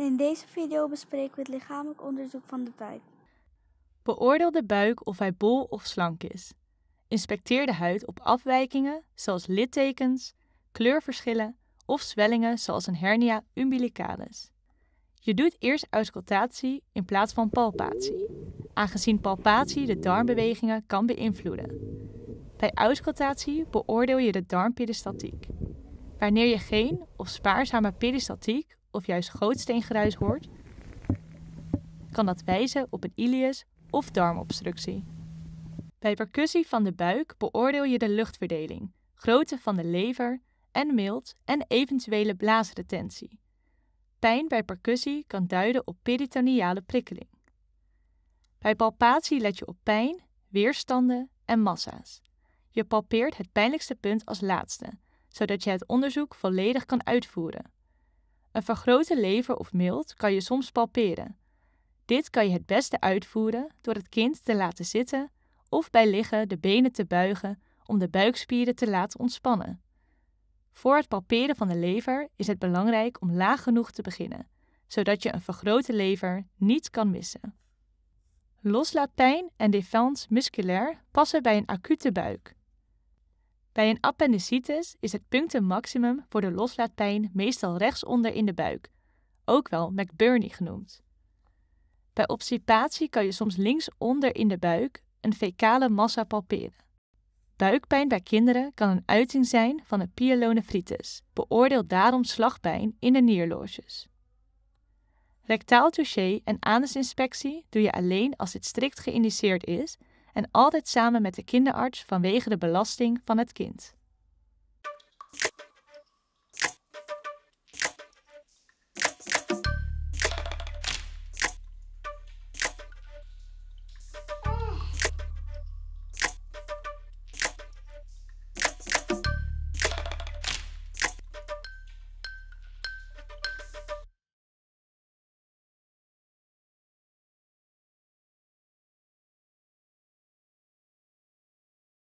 In deze video bespreken we het lichamelijk onderzoek van de buik. Beoordeel de buik of hij bol of slank is. Inspecteer de huid op afwijkingen zoals littekens, kleurverschillen of zwellingen zoals een hernia umbilicalis. Je doet eerst auscultatie in plaats van palpatie, aangezien palpatie de darmbewegingen kan beïnvloeden. Bij auscultatie beoordeel je de darmperistatiek. Wanneer je geen of spaarzame pedistatiek of juist grootsteengeruis hoort, kan dat wijzen op een ilius of darmobstructie. Bij percussie van de buik beoordeel je de luchtverdeling, grootte van de lever en mild en eventuele blaasretentie. Pijn bij percussie kan duiden op peritoneale prikkeling. Bij palpatie let je op pijn, weerstanden en massa's. Je palpeert het pijnlijkste punt als laatste, zodat je het onderzoek volledig kan uitvoeren. Een vergrote lever of milt kan je soms palperen. Dit kan je het beste uitvoeren door het kind te laten zitten of bij liggen de benen te buigen om de buikspieren te laten ontspannen. Voor het palperen van de lever is het belangrijk om laag genoeg te beginnen, zodat je een vergrote lever niet kan missen. Loslaatpijn en défense musculair passen bij een acute buik. Bij een appendicitis is het punctum maximum voor de loslaatpijn meestal rechtsonder in de buik, ook wel McBurney genoemd. Bij obstipatie kan je soms linksonder in de buik een fecale massa palperen. Buikpijn bij kinderen kan een uiting zijn van een pyelonefritis. Beoordeel daarom slagpijn in de nierloges. Rectaal touché en anusinspectie doe je alleen als dit strikt geïndiceerd is en altijd samen met de kinderarts vanwege de belasting van het kind.